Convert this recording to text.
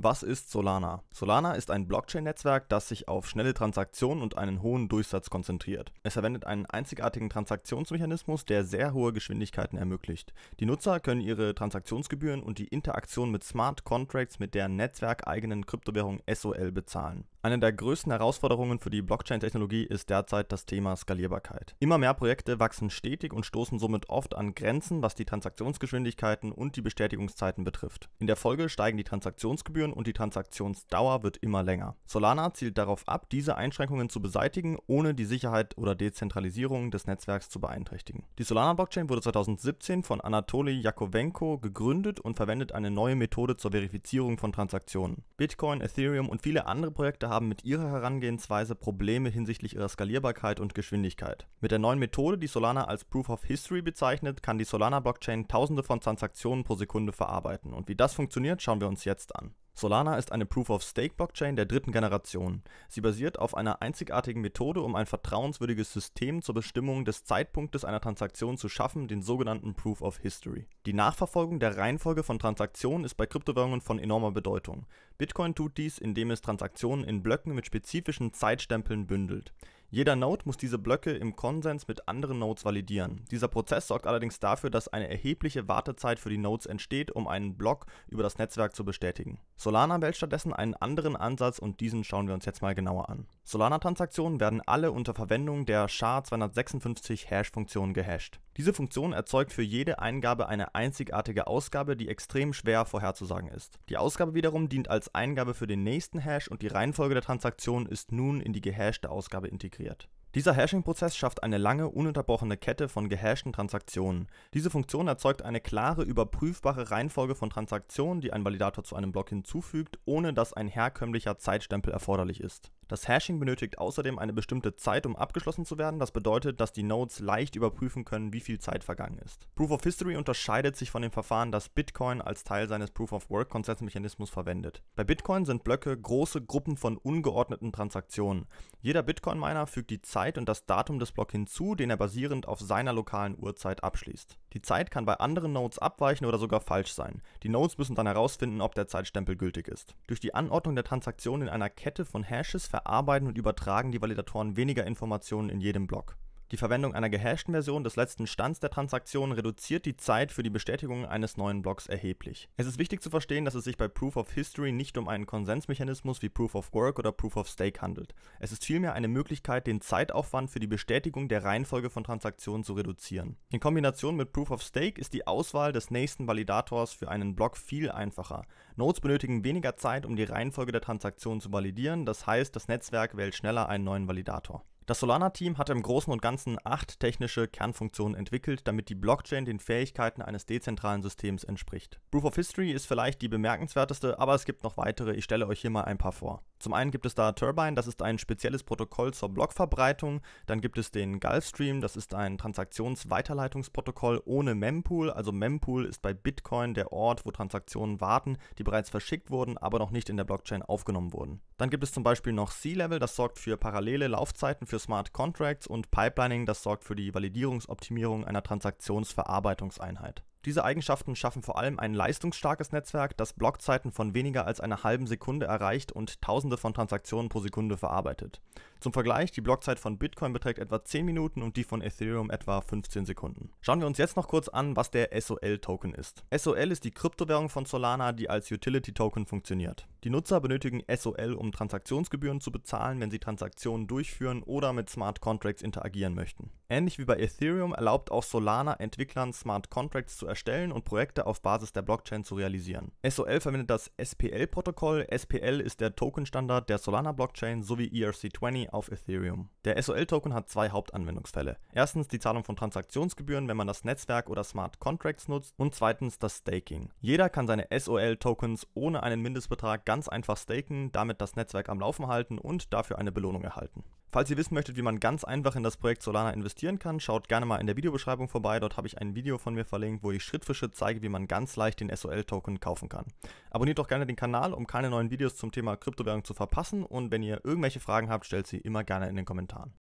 Was ist Solana? Solana ist ein Blockchain-Netzwerk, das sich auf schnelle Transaktionen und einen hohen Durchsatz konzentriert. Es verwendet einen einzigartigen Transaktionsmechanismus, der sehr hohe Geschwindigkeiten ermöglicht. Die Nutzer können ihre Transaktionsgebühren und die Interaktion mit Smart Contracts mit der netzwerkeigenen Kryptowährung SOL bezahlen. Eine der größten Herausforderungen für die Blockchain-Technologie ist derzeit das Thema Skalierbarkeit. Immer mehr Projekte wachsen stetig und stoßen somit oft an Grenzen, was die Transaktionsgeschwindigkeiten und die Bestätigungszeiten betrifft. In der Folge steigen die Transaktionsgebühren und die Transaktionsdauer wird immer länger. Solana zielt darauf ab, diese Einschränkungen zu beseitigen, ohne die Sicherheit oder Dezentralisierung des Netzwerks zu beeinträchtigen. Die Solana-Blockchain wurde 2017 von Anatoly Jakovenko gegründet und verwendet eine neue Methode zur Verifizierung von Transaktionen. Bitcoin, Ethereum und viele andere Projekte haben mit ihrer Herangehensweise Probleme hinsichtlich ihrer Skalierbarkeit und Geschwindigkeit. Mit der neuen Methode, die Solana als Proof of History bezeichnet, kann die Solana Blockchain tausende von Transaktionen pro Sekunde verarbeiten. Und wie das funktioniert, schauen wir uns jetzt an. Solana ist eine Proof-of-Stake-Blockchain der dritten Generation. Sie basiert auf einer einzigartigen Methode, um ein vertrauenswürdiges System zur Bestimmung des Zeitpunktes einer Transaktion zu schaffen, den sogenannten Proof of History. Die Nachverfolgung der Reihenfolge von Transaktionen ist bei Kryptowährungen von enormer Bedeutung. Bitcoin tut dies, indem es Transaktionen in Blöcken mit spezifischen Zeitstempeln bündelt. Jeder Node muss diese Blöcke im Konsens mit anderen Nodes validieren. Dieser Prozess sorgt allerdings dafür, dass eine erhebliche Wartezeit für die Nodes entsteht, um einen Block über das Netzwerk zu bestätigen. Solana wählt stattdessen einen anderen Ansatz und diesen schauen wir uns jetzt mal genauer an. Solana-Transaktionen werden alle unter Verwendung der SHA-256-Hash-Funktion gehashed. Diese Funktion erzeugt für jede Eingabe eine einzigartige Ausgabe, die extrem schwer vorherzusagen ist. Die Ausgabe wiederum dient als Eingabe für den nächsten Hash und die Reihenfolge der Transaktion ist nun in die gehashte Ausgabe integriert integriert. Dieser Hashing-Prozess schafft eine lange, ununterbrochene Kette von gehashten Transaktionen. Diese Funktion erzeugt eine klare, überprüfbare Reihenfolge von Transaktionen, die ein Validator zu einem Block hinzufügt, ohne dass ein herkömmlicher Zeitstempel erforderlich ist. Das Hashing benötigt außerdem eine bestimmte Zeit, um abgeschlossen zu werden. Das bedeutet, dass die Nodes leicht überprüfen können, wie viel Zeit vergangen ist. Proof of History unterscheidet sich von dem Verfahren, das Bitcoin als Teil seines Proof of Work Konsensmechanismus verwendet. Bei Bitcoin sind Blöcke große Gruppen von ungeordneten Transaktionen. Jeder Bitcoin-Miner fügt die Zeit und das Datum des Blocks hinzu, den er basierend auf seiner lokalen Uhrzeit abschließt. Die Zeit kann bei anderen Nodes abweichen oder sogar falsch sein. Die Nodes müssen dann herausfinden, ob der Zeitstempel gültig ist. Durch die Anordnung der Transaktionen in einer Kette von Hashes verarbeiten und übertragen die Validatoren weniger Informationen in jedem Block die Verwendung einer gehashten Version des letzten Stands der Transaktion reduziert die Zeit für die Bestätigung eines neuen Blocks erheblich. Es ist wichtig zu verstehen, dass es sich bei Proof of History nicht um einen Konsensmechanismus wie Proof of Work oder Proof of Stake handelt. Es ist vielmehr eine Möglichkeit, den Zeitaufwand für die Bestätigung der Reihenfolge von Transaktionen zu reduzieren. In Kombination mit Proof of Stake ist die Auswahl des nächsten Validators für einen Block viel einfacher. Nodes benötigen weniger Zeit, um die Reihenfolge der Transaktionen zu validieren, das heißt, das Netzwerk wählt schneller einen neuen Validator. Das Solana-Team hat im Großen und Ganzen acht technische Kernfunktionen entwickelt, damit die Blockchain den Fähigkeiten eines dezentralen Systems entspricht. Proof of History ist vielleicht die bemerkenswerteste, aber es gibt noch weitere, ich stelle euch hier mal ein paar vor. Zum einen gibt es da Turbine, das ist ein spezielles Protokoll zur Blockverbreitung. Dann gibt es den Gulfstream, das ist ein Transaktionsweiterleitungsprotokoll ohne Mempool. Also Mempool ist bei Bitcoin der Ort, wo Transaktionen warten, die bereits verschickt wurden, aber noch nicht in der Blockchain aufgenommen wurden. Dann gibt es zum Beispiel noch C-Level, das sorgt für parallele Laufzeiten für für Smart Contracts und Pipelining, das sorgt für die Validierungsoptimierung einer Transaktionsverarbeitungseinheit. Diese Eigenschaften schaffen vor allem ein leistungsstarkes Netzwerk, das Blockzeiten von weniger als einer halben Sekunde erreicht und Tausende von Transaktionen pro Sekunde verarbeitet. Zum Vergleich, die Blockzeit von Bitcoin beträgt etwa 10 Minuten und die von Ethereum etwa 15 Sekunden. Schauen wir uns jetzt noch kurz an, was der SOL-Token ist. SOL ist die Kryptowährung von Solana, die als Utility-Token funktioniert. Die Nutzer benötigen SOL, um Transaktionsgebühren zu bezahlen, wenn sie Transaktionen durchführen oder oder mit Smart Contracts interagieren möchten. Ähnlich wie bei Ethereum erlaubt auch Solana Entwicklern Smart Contracts zu erstellen und Projekte auf Basis der Blockchain zu realisieren. SOL verwendet das SPL-Protokoll. SPL ist der Token-Standard der Solana-Blockchain sowie ERC20 auf Ethereum. Der SOL-Token hat zwei Hauptanwendungsfälle. Erstens die Zahlung von Transaktionsgebühren, wenn man das Netzwerk oder Smart Contracts nutzt und zweitens das Staking. Jeder kann seine SOL-Tokens ohne einen Mindestbetrag ganz einfach staken, damit das Netzwerk am Laufen halten und dafür eine Belohnung erhalten. Falls ihr wissen möchtet, wie man ganz einfach in das Projekt Solana investieren kann, schaut gerne mal in der Videobeschreibung vorbei. Dort habe ich ein Video von mir verlinkt, wo ich Schritt für Schritt zeige, wie man ganz leicht den SOL-Token kaufen kann. Abonniert doch gerne den Kanal, um keine neuen Videos zum Thema Kryptowährung zu verpassen und wenn ihr irgendwelche Fragen habt, stellt sie immer gerne in den Kommentaren.